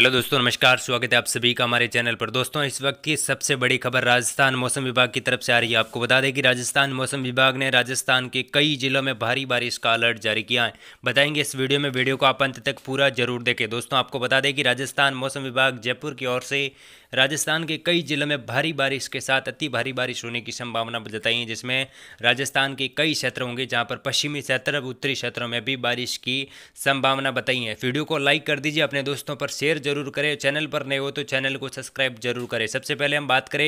hello दोस्तों नमस्कार स्वागत है आप सभी का हमारे चैनल पर दोस्तों इस वक्त की सबसे बड़ी खबर राजस्थान मौसम विभाग की तरफ से आ रही है आपको बता दें कि राजस्थान मौसम विभाग ने राजस्थान के कई जिलों में भारी बारिश का अलर्ट जारी किया है बताएंगे इस वीडियो में वीडियो को आप अंत तक पूरा जरूर देखें दोस्तों आपको बता दें कि राजस्थान मौसम विभाग जयपुर की ओर से राजस्थान के कई जिलों में भारी बारिश के साथ अति भारी बारिश होने की संभावना जताई है जिसमें राजस्थान के कई क्षेत्र होंगे जहाँ पर पश्चिमी क्षेत्र उत्तरी क्षेत्रों में भी बारिश की संभावना बताई है वीडियो को लाइक कर दीजिए अपने दोस्तों पर शेयर जरूर करें चैनल पर नए हो तो चैनल को सब्सक्राइब जरूर करें सबसे पहले हम बात करें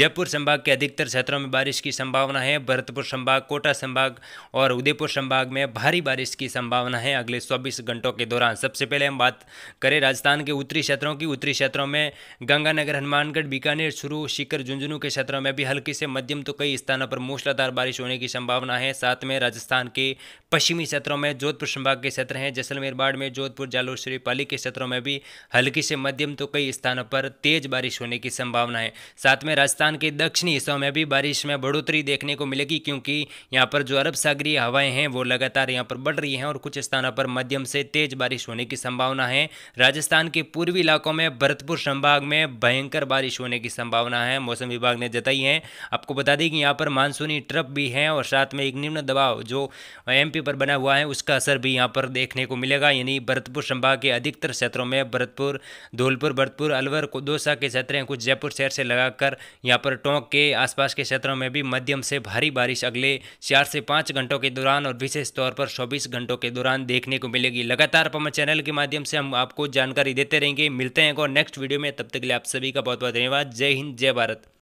जयपुर संभाग के अधिकतर क्षेत्रों में बारिश की संभावना है भरतपुर संभाग कोटा संभाग और उदयपुर संभाग में भारी बारिश की संभावना है अगले चौबीस घंटों के दौरान सबसे पहले हम बात करें राजस्थान के उत्तरी क्षेत्रों की उत्तरी क्षेत्रों में गंगानगर हनुमानगढ़ बीकानेर शुरू शिकर झुंझुनू के क्षेत्रों में भी हल्की से मध्यम तो कई स्थानों पर मूसलाधार बारिश होने की संभावना है साथ में राजस्थान के पश्चिमी क्षेत्रों में जोधपुर संभाग के क्षेत्र हैं जैसलमेर बाढ़ में जोधपुर जालोर पाली के क्षेत्रों में भी हल्की से मध्यम तो कई स्थानों पर तेज बारिश होने की संभावना है साथ में राजस्थान के दक्षिणी हिस्सों में भी बारिश में बढ़ोतरी देखने को मिलेगी क्योंकि यहाँ पर जो अरब सागरीय हवाएं हैं वो लगातार यहाँ पर बढ़ रही हैं और कुछ स्थानों पर मध्यम से तेज बारिश होने की संभावना है राजस्थान के पूर्वी इलाकों में भरतपुर संभाग में भयंकर बारिश होने की संभावना है मौसम विभाग ने जताई है आपको बता दें कि यहाँ पर मानसूनी ट्रप भी है और साथ में एक निम्न दबाव जो एमपी टोपी पर बना हुआ है उसका असर भी यहाँ पर देखने को मिलेगा यानी भरतपुर संभाग के अधिकतर क्षेत्रों में भरतपुर धौलपुर भरतपुर अलवर दोसा के क्षेत्र हैं कुछ जयपुर शहर से लगाकर यहाँ पर टोंक के आसपास के क्षेत्रों में भी मध्यम से भारी बारिश अगले चार से पाँच घंटों के दौरान और विशेष तौर पर चौबीस घंटों के दौरान देखने को मिलेगी लगातार पवन चैनल के माध्यम से हम आपको जानकारी देते रहेंगे मिलते हैं और नेक्स्ट वीडियो में तब तक के लिए आप सभी का बहुत बहुत धन्यवाद जय हिंद जय भारत